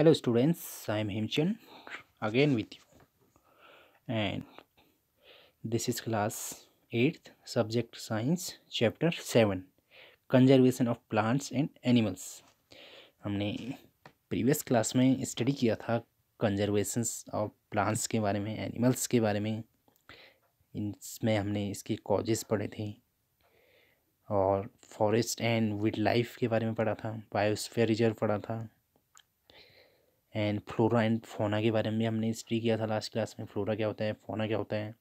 hello students i am himchand again with you and this is class 8th subject science chapter 7 conservation of plants and animals हमने previous class में study किया था conservation of plants के बारे में animals के बारे में इसमें हमने इसके कॉजेज़ पढ़े थे और फॉरेस्ट एंड विल्ड लाइफ के बारे में पढ़ा था बायोस्फेयर रिजर्व पढ़ा था एंड फ्लोरा एंड फोना के बारे में भी हमने हिस्ट्री किया था लास्ट क्लास में फ्लोरा क्या होता है फोना क्या होता है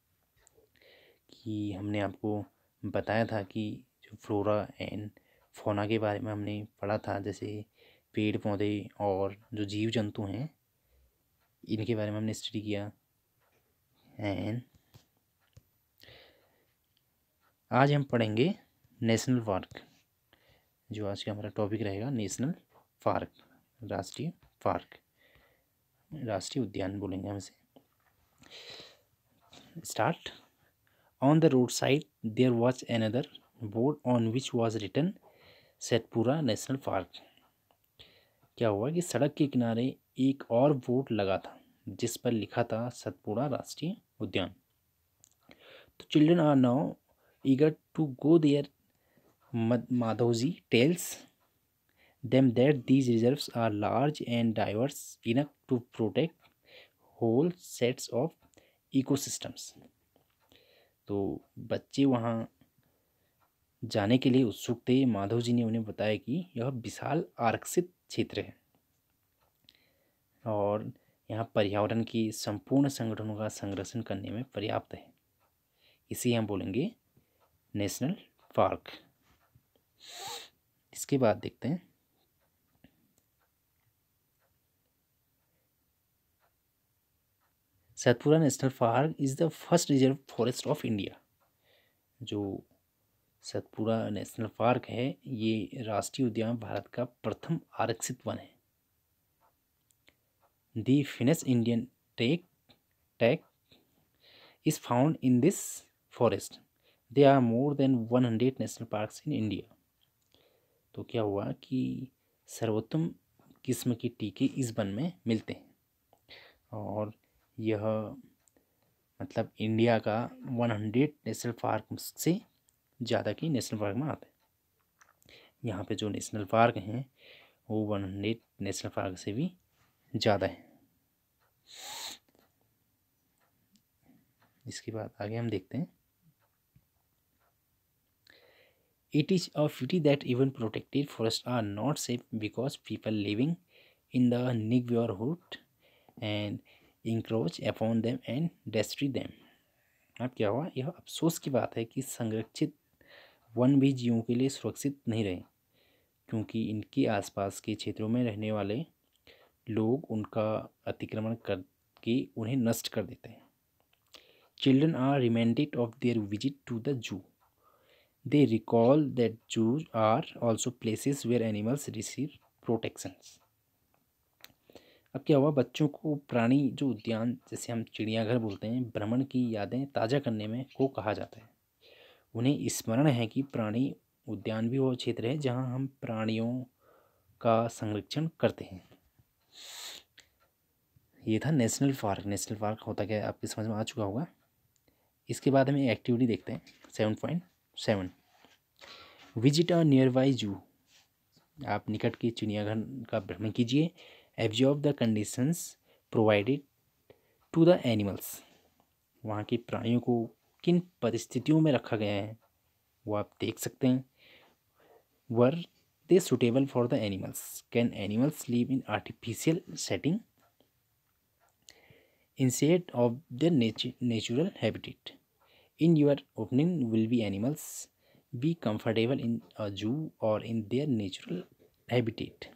कि हमने आपको बताया था कि जो फ्लोरा एंड फोना के बारे में हमने पढ़ा था जैसे पेड़ पौधे और जो जीव जंतु हैं इनके बारे में हमने स्टडी किया एंड आज हम पढ़ेंगे नेशनल पार्क जो आज का हमारा टॉपिक रहेगा नेशनल पार्क राष्ट्रीय पार्क राष्ट्रीय उद्यान बोलेंगे हम इसे start on the road side there was other board on which was written Satpura National Park क्या हुआ कि सड़क के किनारे एक और बोर्ड लगा था जिस पर लिखा था सतपुरा राष्ट्रीय उद्यान तो children are now eager to go there Madhoji tells them that these reserves are large and diverse enough to protect whole sets of ecosystems तो बच्चे वहाँ जाने के लिए उत्सुक थे माधव जी ने उन्हें बताया कि यह विशाल आरक्षित क्षेत्र है और यहाँ पर्यावरण की संपूर्ण संगठनों का संरक्षण करने में पर्याप्त है इसे हम बोलेंगे नेशनल पार्क इसके बाद देखते हैं Satpura national park is the first reserve forest of India जो सतपुरा नेशनल पार्क है ये राष्ट्रीय उद्यान भारत का प्रथम आरक्षित वन है the finest Indian teak teak is found in this forest they are more than one hundred national park in India तो क्या हुआ कि सर्वोत्तम किस्म के टीके इस वन में मिलते हैं और यह मतलब इंडिया का वन हंड्रेड नेशनल पार्क से ज़्यादा की नेशनल पार्क में आता है यहाँ पे जो नेशनल पार्क हैं वो वन हंड्रेड नेशनल पार्क से भी ज़्यादा है इसके बाद आगे हम देखते हैं is a pity that even protected forest are not safe because people living in the neighbourhood and encroach upon them and destroy them अब क्या हुआ यह अफसोस की बात है कि संरक्षित वन भी जीवों के लिए सुरक्षित नहीं रहे क्योंकि इनके आसपास के क्षेत्रों में रहने वाले लोग उनका अतिक्रमण करके उन्हें नष्ट कर देते हैं children are reminded of their visit to the zoo they recall that zoo are also places where animals receive protections क्या हुआ बच्चों को प्राणी जो उद्यान जैसे हम चिड़ियाघर बोलते हैं भ्रमण की यादें ताज़ा करने में को कहा जाता है उन्हें स्मरण है कि प्राणी उद्यान भी वह क्षेत्र है जहाँ हम प्राणियों का संरक्षण करते हैं ये था नेशनल पार्क नेशनल पार्क होता क्या आपके समझ में आ चुका होगा इसके बाद हमें एक्टिविटी देखते हैं seven point seven visit a nearby zoo आप निकट के चिड़ियाघर का भ्रमण कीजिए observe the conditions provided to the animals वहाँ के प्राणियों को किन परिस्थितियों में रखा गया है वो आप देख सकते हैं were they suitable for the animals can animals live in artificial setting instead of the natural habitat in your opening will be animals be comfortable in a zoo और इन देयर नेचुरल हैबिटेट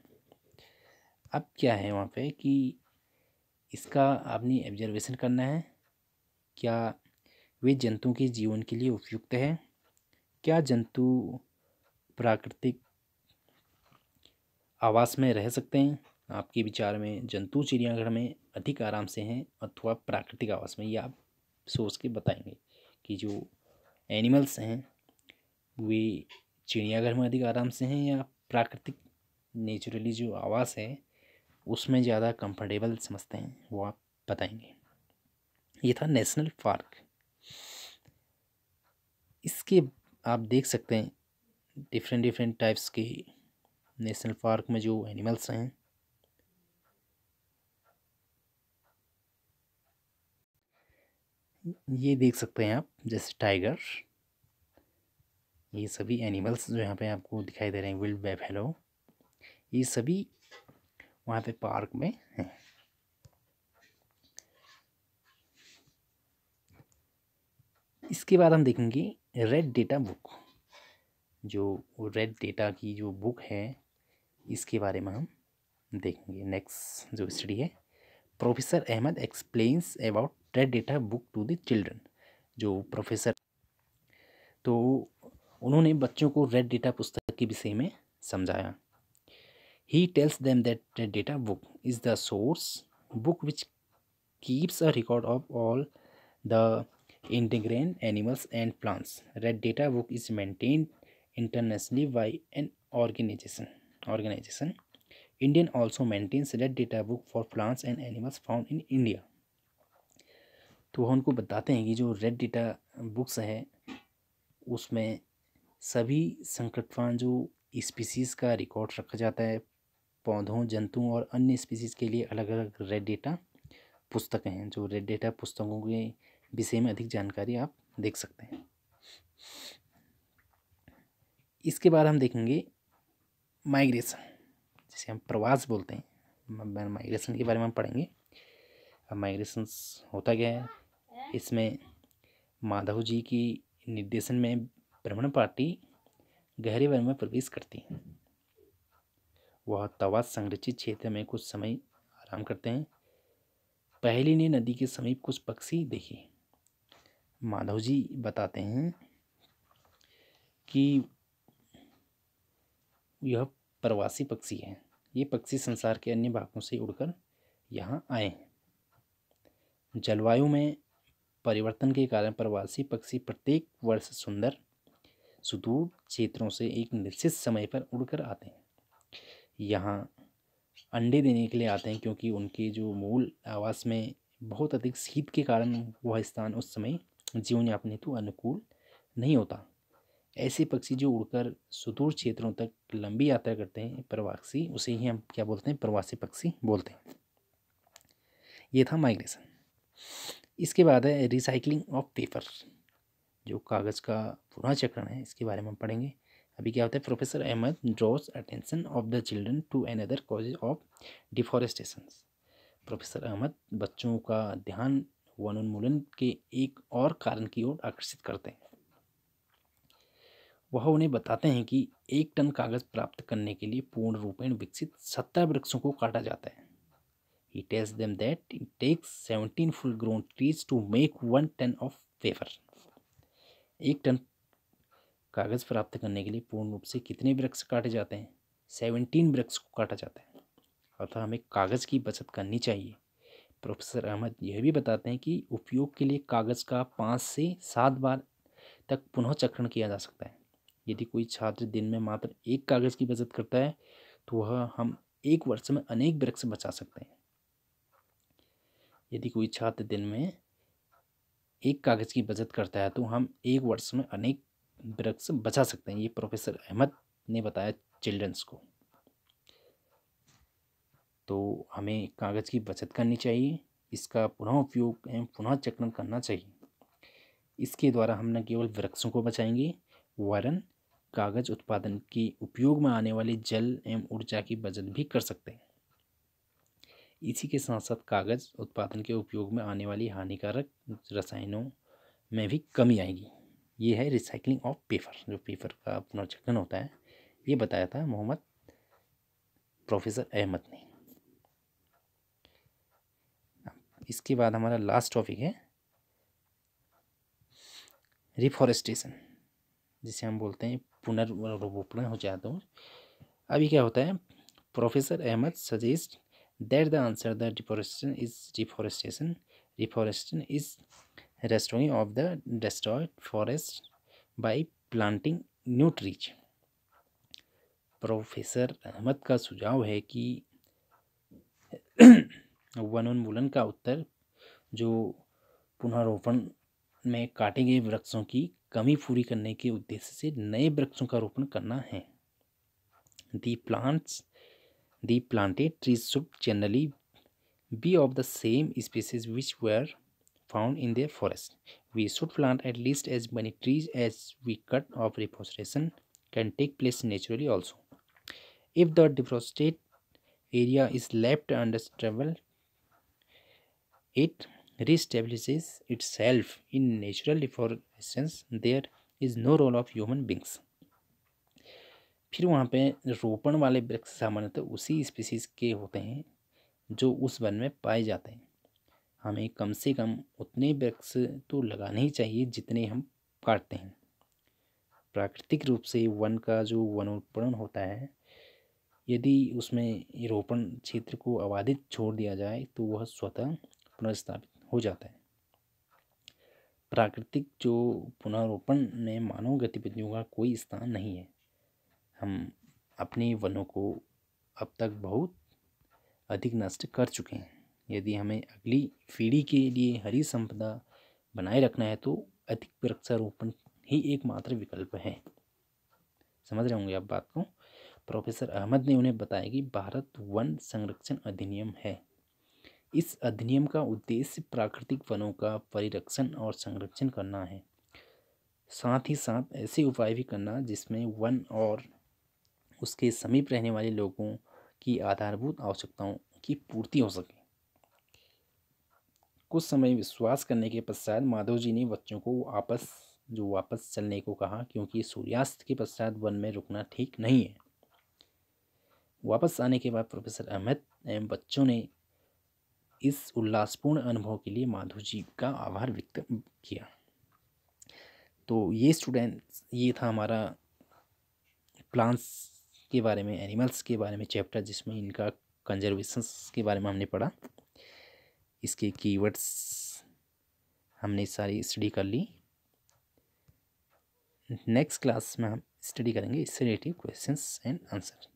अब क्या है वहाँ पे कि इसका आपने observation करना है क्या वे जंतु के जीवन के लिए उपयुक्त है क्या जंतु प्राकृतिक आवास में रह सकते हैं आपके विचार में जंतु चिड़ियाघर में अधिक आराम से हैं अथवा प्राकृतिक आवास में ये आप सोच के बताएंगे कि जो एनिमल्स हैं वे चिड़ियाघर में अधिक आराम से हैं या प्राकृतिक नेचुरली जो आवास है उसमें ज़्यादा कंफर्टेबल समझते हैं वो आप बताएंगे ये था नेशनल पार्क इसके आप देख सकते हैं डिफरेंट डिफरेंट टाइप्स के नेशनल पार्क में जो एनिमल्स हैं ये देख सकते हैं आप जैसे टाइगर ये सभी एनिमल्स जो यहाँ पे आपको दिखाई दे रहे हैं विल्ड बैफेलो ये सभी वहाँ पे पार्क में है इसके बाद हम देखेंगे रेड डेटा बुक जो रेड डेटा की जो बुक है इसके बारे में हम देखेंगे नेक्स्ट जो स्टडी है professor Ahmad explains about red data book to the children जो प्रोफेसर तो उन्होंने बच्चों को रेड डेटा पुस्तक के विषय में समझाया He tells them that the data book is the source book which keeps a record of all the integrant animals and plants. Red data book is maintained internationally by an organization. Organization. Indian also maintains red data book for plants and animals found in India. तो वह उनको बताते हैं कि जो red data books है उसमें सभी संकटवान जो स्पीसीज़ का रिकॉर्ड रखा जाता है पौधों जंतुओं और अन्य स्पीसीज़ के लिए अलग अलग रेड डेटा पुस्तकें हैं जो रेड डेटा पुस्तकों के विषय में अधिक जानकारी आप देख सकते हैं इसके बाद हम देखेंगे माइग्रेशन जिसे हम प्रवास बोलते हैं माइग्रेशन के बारे में हम पढ़ेंगे माइग्रेशन होता गया है इसमें माधव जी की निर्देशन में भ्रमण पार्टी गहरे वन में प्रवेश करती है वह तवा संरक्षित क्षेत्र में कुछ समय आराम करते हैं पहली ने नदी के समीप कुछ पक्षी देखे माधव जी बताते हैं कि यह प्रवासी पक्षी है ये पक्षी संसार के अन्य भागों से उड़कर यहाँ आए हैं जलवायु में परिवर्तन के कारण प्रवासी पक्षी प्रत्येक वर्ष सुंदर सुदूर क्षेत्रों से एक निश्चित समय पर उड़कर आते हैं यहाँ अंडे देने के लिए आते हैं क्योंकि उनके जो मूल आवास में बहुत अधिक शीत के कारण वह स्थान उस समय जीवन यापन हेतु अनुकूल नहीं होता ऐसे पक्षी जो उड़कर सुदूर क्षेत्रों तक लंबी यात्रा करते हैं प्रवासी उसे ही हम क्या बोलते हैं प्रवासी पक्षी बोलते हैं ये था माइग्रेशन इसके बाद है रिसाइकलिंग ऑफ पेपर जो कागज़ का पुनः चक्रण है इसके बारे में हम पढ़ेंगे अभी क्या होता है professor Ahmad draws attention of the children to another cause of deforestation professor Ahmad बच्चों का ध्यान वनोन्मूलन के एक और कारण की ओर आकर्षित करते हैं वह उन्हें बताते हैं कि एक टन कागज़ प्राप्त करने के लिए पूर्ण रूपेण विकसित सत्तर वृक्षों को काटा जाता है he tells them that it takes seventeen full grown trees to make one ton of paper एक टन कागज़ प्राप्त करने के लिए पूर्ण रूप से कितने वृक्ष काटे जाते हैं सेवनटीन वृक्ष को काटा जाता है अतः हमें कागज़ की बचत करनी चाहिए प्रोफेसर अहमद यह भी बताते हैं कि उपयोग के लिए कागज़ का पाँच से सात बार तक पुनः चक्रण किया जा सकता है यदि कोई छात्र दिन में मात्र एक कागज़ की बचत करता है तो वह हम एक वर्ष में अनेक वृक्ष बचा सकते हैं यदि कोई छात्र दिन में एक कागज़ की बचत करता है तो हम एक वर्ष में अनेक वृक्ष बचा सकते हैं ये प्रोफेसर अहमद ने बताया चिल्ड्रंस को तो हमें कागज़ की बचत करनी चाहिए इसका पुनः उपयोग एवं पुनः चक्रण करना चाहिए इसके द्वारा हम न केवल वृक्षों को बचाएंगे वरन कागज़ उत्पादन के उपयोग में आने वाले जल एवं ऊर्जा की बचत भी कर सकते हैं इसी के साथ साथ कागज़ उत्पादन के उपयोग में आने वाली हानिकारक रसायनों में भी कमी आएगी ये है रिसाइकलिंग ऑफ पेपर जो पेपर का पुनर्चक्रण होता है ये बताया था मोहम्मद प्रोफेसर अहमद ने इसके बाद हमारा लास्ट टॉपिक है रिफॉरेस्टेशन जिसे हम बोलते हैं पुनर्वरोपण हो जाता हूँ अभी क्या होता है professor Ahmad suggest that the answer the deforestation is reforestation reforestation is restoring of the destroyed forest by planting new trees professor Ahmad का सुझाव है कि वनोन्मूलन का उत्तर जो पुनरोपण में काटे गए वृक्षों की कमी पूरी करने के उद्देश्य से नए वृक्षों का रोपण करना है the plants the planted trees should generally be of the same species which were found in their forest. We should plant at least as many trees as we cut off reforestation can take place naturally also. If the deforested area is left undisturbed, it re-establishes itself in natural deforestation. There is no role of human beings. फिर वहाँ पे रोपण वाले वृक्ष सामान्यतः उसी species के होते हैं जो उस वन में पाए जाते हैं हमें कम से कम उतने वृक्ष तो लगाने ही चाहिए जितने हम काटते हैं प्राकृतिक रूप से वन का जो वनोत्पण होता है यदि उसमें रोपण क्षेत्र को आबादित छोड़ दिया जाए तो वह स्वतः पुनर्स्थापित हो जाता है प्राकृतिक जो पुनरोपण में मानव गतिविधियों का कोई स्थान नहीं है हम अपने वनों को अब तक बहुत अधिक नष्ट कर चुके हैं यदि हमें अगली पीढ़ी के लिए हरी संपदा बनाए रखना है तो अधिक वृक्षारोपण ही एकमात्र विकल्प है समझ रहे होंगे आप बात को प्रोफेसर अहमद ने उन्हें बताया कि भारत वन संरक्षण अधिनियम है इस अधिनियम का उद्देश्य प्राकृतिक वनों का परिरक्षण और संरक्षण करना है साथ ही साथ ऐसे उपाय भी करना जिसमें वन और उसके समीप रहने वाले लोगों की आधारभूत आवश्यकताओं की पूर्ति हो सके कुछ समय विश्वास करने के पश्चात माधव जी ने बच्चों को आपस जो वापस चलने को कहा क्योंकि सूर्यास्त के पश्चात वन में रुकना ठीक नहीं है वापस आने के बाद प्रोफेसर अहमद एवं बच्चों ने इस उल्लासपूर्ण अनुभव के लिए माधव जी का आभार व्यक्त किया तो ये स्टूडेंट्स ये था हमारा प्लांट्स के बारे में एनिमल्स के बारे में चैप्टर जिसमें इनका कंजर्वेशंस के बारे में हमने पढ़ा इसके कीवर्ड्स हमने सारी स्टडी कर ली नेक्स्ट क्लास में हम स्टडी करेंगे इससे रिलेटिव क्वेश्चंस एंड आंसर